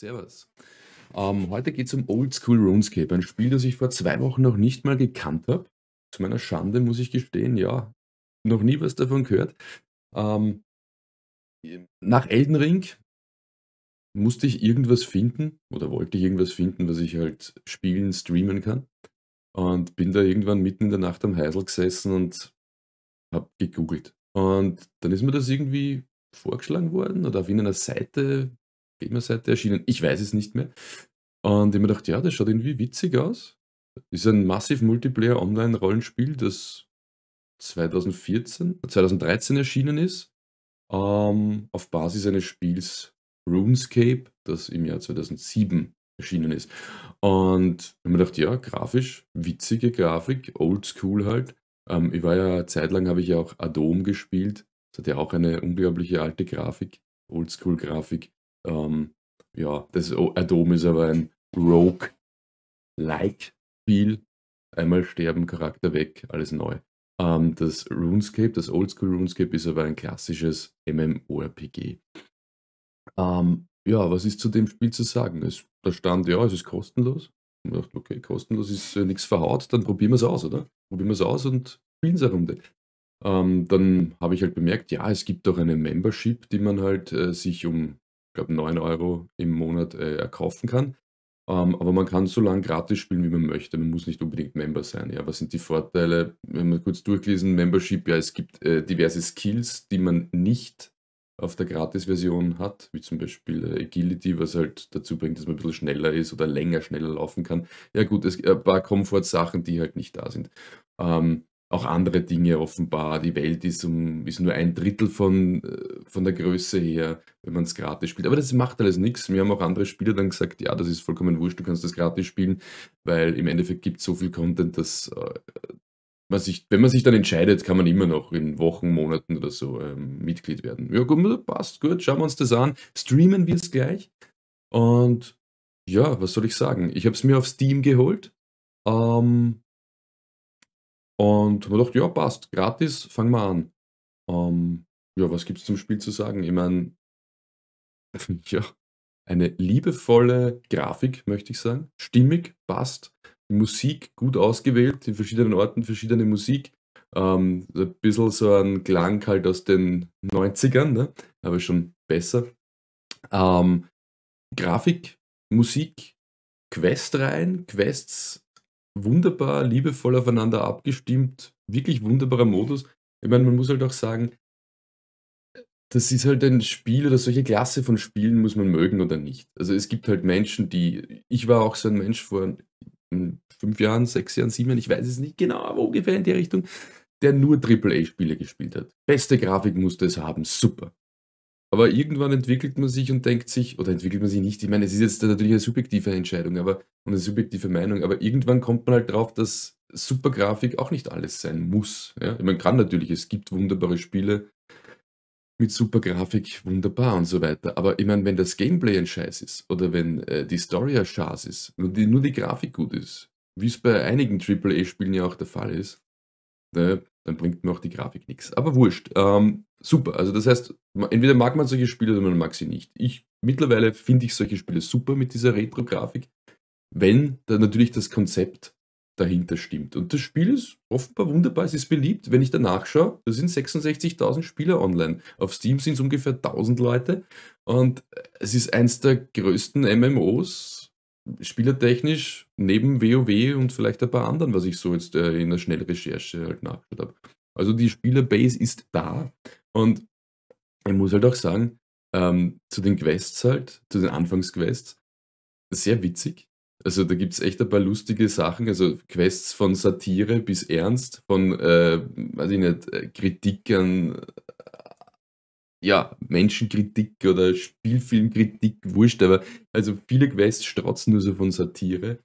Servus. Ähm, heute geht es um Oldschool RuneScape, ein Spiel, das ich vor zwei Wochen noch nicht mal gekannt habe. Zu meiner Schande muss ich gestehen, ja, noch nie was davon gehört. Ähm, nach Elden Ring musste ich irgendwas finden oder wollte ich irgendwas finden, was ich halt spielen, streamen kann. Und bin da irgendwann mitten in der Nacht am Heisel gesessen und habe gegoogelt. Und dann ist mir das irgendwie vorgeschlagen worden oder auf irgendeiner Seite Gamer-Seite erschienen. Ich weiß es nicht mehr. Und ich mir gedacht, ja, das schaut irgendwie witzig aus. Ist ein massiv Multiplayer-Online-Rollenspiel, das 2014, 2013 erschienen ist. Ähm, auf Basis eines Spiels RuneScape, das im Jahr 2007 erschienen ist. Und ich habe mir gedacht, ja, grafisch, witzige Grafik, oldschool halt. Ähm, ich war ja, zeitlang habe ich ja auch Adom gespielt. Das hat ja auch eine unglaubliche alte Grafik, Oldschool-Grafik. Ähm, ja, das äh, Atom ist aber ein Rogue-like-Spiel. Einmal sterben, Charakter weg, alles neu. Ähm, das RuneScape, das Oldschool RuneScape, ist aber ein klassisches MMORPG. Ähm, ja, was ist zu dem Spiel zu sagen? Es, da stand, ja, es ist kostenlos. Ich dachte, okay, kostenlos ist äh, nichts verhaut, dann probieren wir es aus, oder? Probieren wir es aus und spielen es eine Runde. Ähm, dann habe ich halt bemerkt, ja, es gibt auch eine Membership, die man halt äh, sich um glaube 9 Euro im Monat äh, erkaufen kann. Ähm, aber man kann so lange gratis spielen, wie man möchte. Man muss nicht unbedingt Member sein. Ja, was sind die Vorteile? Wenn wir kurz durchlesen, Membership, ja, es gibt äh, diverse Skills, die man nicht auf der Gratis-Version hat, wie zum Beispiel äh, Agility, was halt dazu bringt, dass man ein bisschen schneller ist oder länger schneller laufen kann. Ja gut, es, gibt äh, ein paar Komfortsachen, die halt nicht da sind. Ähm, auch andere Dinge offenbar. Die Welt ist, um, ist nur ein Drittel von, äh, von der Größe her, wenn man es gratis spielt. Aber das macht alles nichts. Mir haben auch andere Spieler dann gesagt, ja, das ist vollkommen wurscht, du kannst das gratis spielen, weil im Endeffekt gibt es so viel Content, dass äh, man sich, wenn man sich dann entscheidet, kann man immer noch in Wochen, Monaten oder so ähm, Mitglied werden. Ja, gut, passt, gut, schauen wir uns das an. Streamen wir es gleich. Und ja, was soll ich sagen? Ich habe es mir auf Steam geholt. Ähm, und habe gedacht, ja, passt, gratis, fangen wir an. Ähm, ja, was gibt es zum Spiel zu sagen? Ich meine, ja, eine liebevolle Grafik, möchte ich sagen. Stimmig, passt. Musik gut ausgewählt, in verschiedenen Orten verschiedene Musik. Ähm, ein bisschen so ein Klang halt aus den 90ern, ne? aber schon besser. Ähm, Grafik, Musik, Quest rein, Quests wunderbar, liebevoll aufeinander abgestimmt, wirklich wunderbarer Modus. Ich meine, man muss halt auch sagen, das ist halt ein Spiel oder solche Klasse von Spielen muss man mögen oder nicht. Also es gibt halt Menschen, die, ich war auch so ein Mensch vor hm, fünf Jahren, sechs Jahren, sieben Jahren, ich weiß es nicht genau, aber ungefähr in die Richtung, der nur AAA-Spiele gespielt hat. Beste Grafik musste es haben, super. Aber irgendwann entwickelt man sich und denkt sich, oder entwickelt man sich nicht, ich meine, es ist jetzt natürlich eine subjektive Entscheidung aber, und eine subjektive Meinung, aber irgendwann kommt man halt drauf, dass Supergrafik auch nicht alles sein muss. Ja? Man kann natürlich, es gibt wunderbare Spiele mit Supergrafik, wunderbar und so weiter. Aber ich meine, wenn das Gameplay ein Scheiß ist oder wenn äh, die Story ein Scheiß ist und die, nur die Grafik gut ist, wie es bei einigen AAA-Spielen ja auch der Fall ist, ne, dann bringt mir auch die Grafik nichts. Aber wurscht. Ähm, super. Also das heißt, entweder mag man solche Spiele oder man mag sie nicht. Ich mittlerweile finde ich solche Spiele super mit dieser Retro-Grafik, wenn da natürlich das Konzept dahinter stimmt. Und das Spiel ist offenbar wunderbar, es ist beliebt. Wenn ich danach schaue, da sind 66.000 Spieler online. Auf Steam sind es ungefähr 1000 Leute. Und äh, es ist eins der größten MMOs spielertechnisch neben WoW und vielleicht ein paar anderen, was ich so jetzt äh, in der Schnellrecherche halt nachgeschaut habe. Also die Spielerbase ist da. Und ich muss halt auch sagen, ähm, zu den Quests halt, zu den Anfangsquests, sehr witzig. Also da gibt es echt ein paar lustige Sachen, also Quests von Satire bis Ernst, von, äh, weiß ich nicht, äh, Kritik an ja, Menschenkritik oder Spielfilmkritik, wurscht, aber also viele Quests strotzen nur so von Satire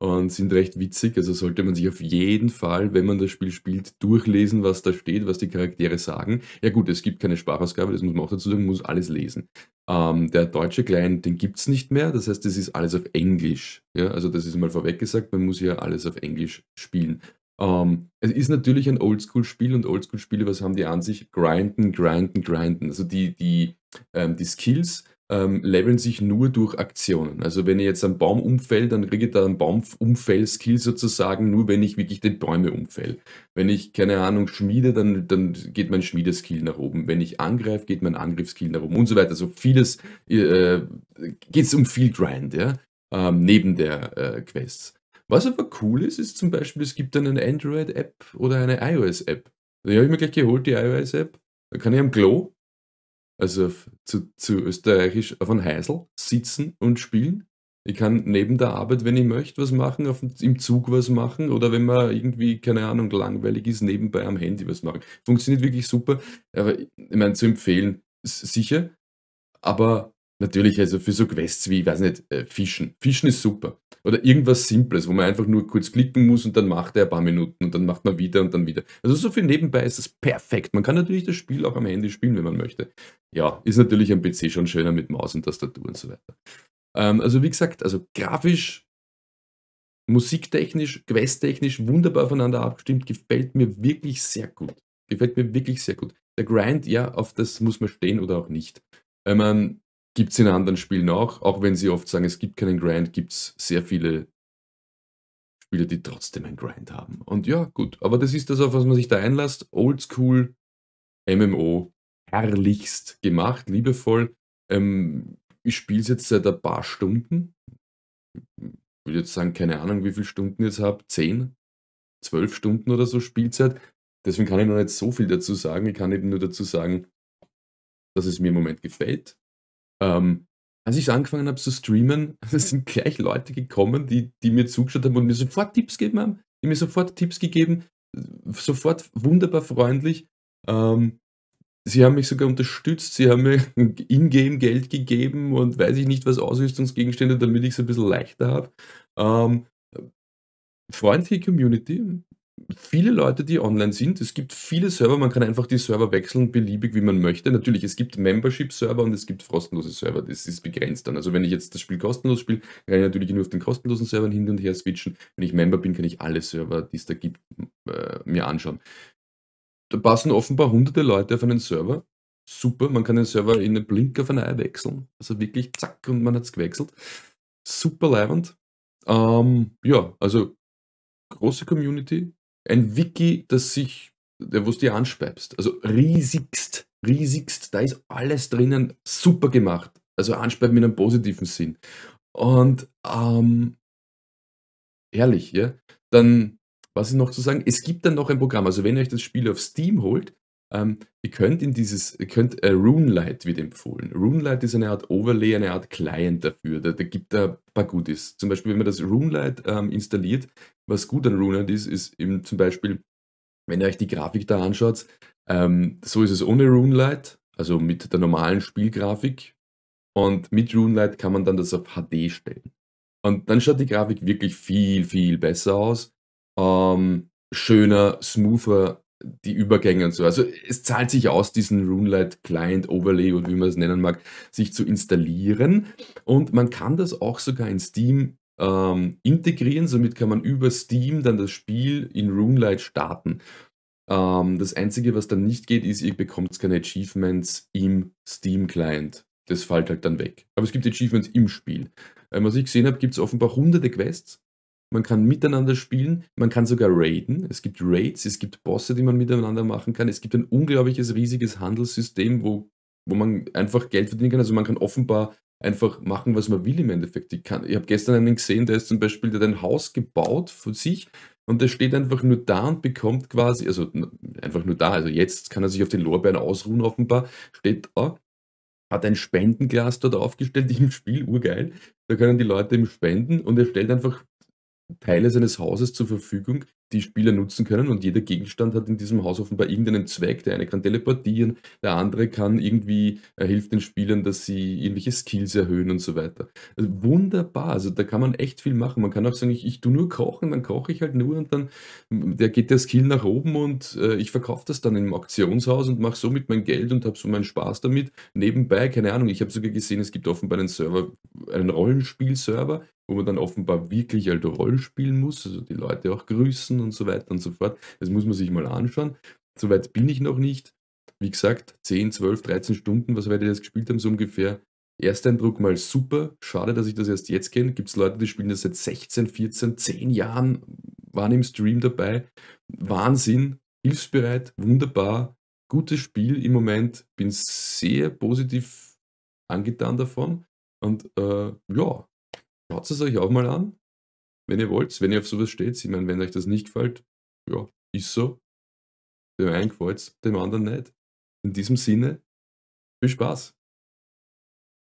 und sind recht witzig. Also sollte man sich auf jeden Fall, wenn man das Spiel spielt, durchlesen, was da steht, was die Charaktere sagen. Ja gut, es gibt keine Sprachausgabe, das muss man auch dazu sagen, man muss alles lesen. Ähm, der deutsche Client, den gibt es nicht mehr, das heißt, das ist alles auf Englisch. Ja, also das ist mal vorweg gesagt, man muss ja alles auf Englisch spielen. Ähm, es ist natürlich ein Oldschool-Spiel und Oldschool-Spiele, was haben die an sich? Grinden, grinden, grinden. Also die, die, ähm, die Skills ähm, leveln sich nur durch Aktionen. Also wenn ich jetzt einen Baum umfällt, dann kriege ich da einen Baumumfell-Skill sozusagen, nur wenn ich wirklich den Bäume umfäll. Wenn ich, keine Ahnung, schmiede, dann, dann geht mein Schmiedeskill nach oben. Wenn ich angreife, geht mein Angriffskill nach oben und so weiter. Also vieles äh, äh geht es um viel Grind, ja, ähm, neben der äh, Quests. Was aber cool ist, ist zum Beispiel, es gibt dann eine Android-App oder eine iOS-App. Die habe ich mir gleich geholt, die iOS-App. Da kann ich am Klo, also auf, zu, zu österreichisch, auf einem Heisel sitzen und spielen. Ich kann neben der Arbeit, wenn ich möchte, was machen, auf, im Zug was machen oder wenn man irgendwie, keine Ahnung, langweilig ist, nebenbei am Handy was machen. Funktioniert wirklich super, aber ich meine, zu empfehlen, ist sicher, aber natürlich, also für so Quests wie, ich weiß nicht, äh, Fischen. Fischen ist super. Oder irgendwas Simples, wo man einfach nur kurz klicken muss und dann macht er ein paar Minuten und dann macht man wieder und dann wieder. Also so viel nebenbei ist es perfekt. Man kann natürlich das Spiel auch am Handy spielen, wenn man möchte. Ja, ist natürlich am PC schon schöner mit Maus und Tastatur und so weiter. Ähm, also wie gesagt, also grafisch, musiktechnisch, questtechnisch wunderbar voneinander abgestimmt, gefällt mir wirklich sehr gut. Gefällt mir wirklich sehr gut. Der Grind, ja, auf das muss man stehen oder auch nicht. Ähm, Gibt es in anderen Spielen auch, auch wenn sie oft sagen, es gibt keinen Grind, gibt es sehr viele Spiele, die trotzdem einen Grind haben. Und ja, gut, aber das ist das, auf was man sich da einlässt. Oldschool, MMO, herrlichst gemacht, liebevoll. Ähm, ich spiele es jetzt seit ein paar Stunden. Ich würde jetzt sagen, keine Ahnung, wie viele Stunden ich jetzt habe. Zehn, zwölf Stunden oder so Spielzeit. Deswegen kann ich noch nicht so viel dazu sagen. Ich kann eben nur dazu sagen, dass es mir im Moment gefällt, ähm, als ich angefangen habe zu streamen, sind gleich Leute gekommen, die, die mir zugeschaut haben und mir sofort Tipps gegeben haben, die mir sofort Tipps gegeben, sofort wunderbar freundlich. Ähm, sie haben mich sogar unterstützt, sie haben mir ingame Geld gegeben und weiß ich nicht was Ausrüstungsgegenstände, damit ich es ein bisschen leichter habe. Ähm, freundliche Community, viele Leute, die online sind. Es gibt viele Server, man kann einfach die Server wechseln, beliebig wie man möchte. Natürlich, es gibt Membership-Server und es gibt kostenlose Server. Das ist begrenzt dann. Also wenn ich jetzt das Spiel kostenlos spiele, kann ich natürlich nur auf den kostenlosen Servern hin und her switchen. Wenn ich Member bin, kann ich alle Server, die es da gibt, äh, mir anschauen. Da passen offenbar hunderte Leute auf einen Server. Super, man kann den Server in einen Blink auf ein wechseln. Also wirklich zack und man hat es gewechselt. Super leibend. Ähm, ja, also große Community, ein Wiki, das sich, wo du dir anspeibst. Also riesigst, riesigst, da ist alles drinnen super gemacht. Also anspeiben in einem positiven Sinn. Und ähm, herrlich, ja. Dann, was ist noch zu sagen? Es gibt dann noch ein Programm. Also wenn ihr euch das Spiel auf Steam holt, ähm, ihr könnt in dieses, ihr könnt äh, RuneLight wieder empfohlen. RuneLight ist eine Art Overlay, eine Art Client dafür. Da, da gibt da ein paar Goodies. Zum Beispiel, wenn man das RuneLight ähm, installiert, was gut an RuneNet ist, ist eben zum Beispiel, wenn ihr euch die Grafik da anschaut, ähm, so ist es ohne RuneLight, also mit der normalen Spielgrafik. Und mit RuneLight kann man dann das auf HD stellen. Und dann schaut die Grafik wirklich viel, viel besser aus. Ähm, schöner, smoother, die Übergänge und so. Also es zahlt sich aus, diesen RuneLight Client Overlay oder wie man es nennen mag, sich zu installieren. Und man kann das auch sogar in Steam ähm, integrieren. Somit kann man über Steam dann das Spiel in Runelight starten. Ähm, das Einzige, was dann nicht geht, ist, ihr bekommt keine Achievements im Steam-Client. Das fällt halt dann weg. Aber es gibt Achievements im Spiel. Ähm, was ich gesehen habe, gibt es offenbar hunderte Quests. Man kann miteinander spielen, man kann sogar raiden. Es gibt Raids, es gibt Bosse, die man miteinander machen kann. Es gibt ein unglaubliches, riesiges Handelssystem, wo, wo man einfach Geld verdienen kann. Also man kann offenbar einfach machen, was man will im Endeffekt. Ich, ich habe gestern einen gesehen, der ist zum Beispiel, der hat ein Haus gebaut für sich und der steht einfach nur da und bekommt quasi, also einfach nur da, also jetzt kann er sich auf den Lorbeeren ausruhen offenbar, steht da, hat ein Spendenglas dort aufgestellt im Spiel, urgeil, da können die Leute ihm spenden und er stellt einfach Teile seines Hauses zur Verfügung, die Spieler nutzen können und jeder Gegenstand hat in diesem Haus offenbar irgendeinen Zweck. Der eine kann teleportieren, der andere kann irgendwie, äh, hilft den Spielern, dass sie irgendwelche Skills erhöhen und so weiter. Also wunderbar, also da kann man echt viel machen. Man kann auch sagen, ich, ich tue nur kochen, dann koche ich halt nur und dann der geht der Skill nach oben und äh, ich verkaufe das dann im Auktionshaus und mache somit mein Geld und habe so meinen Spaß damit. Nebenbei, keine Ahnung, ich habe sogar gesehen, es gibt offenbar einen Server, einen Rollenspiel-Server, wo man dann offenbar wirklich halt Rollen spielen muss, also die Leute auch grüßen und so weiter und so fort. Das muss man sich mal anschauen. Soweit bin ich noch nicht. Wie gesagt, 10, 12, 13 Stunden, was wir jetzt gespielt haben, so ungefähr. Ersteindruck mal super. Schade, dass ich das erst jetzt kenne. Gibt es Leute, die spielen das seit 16, 14, 10 Jahren, waren im Stream dabei. Wahnsinn, hilfsbereit, wunderbar. Gutes Spiel im Moment. Bin sehr positiv angetan davon. Und äh, ja, Schaut es euch auch mal an, wenn ihr wollt, wenn ihr auf sowas steht. Ich meine, wenn euch das nicht gefällt, ja, ist so. Dem einen gefällt dem anderen nicht. In diesem Sinne, viel Spaß.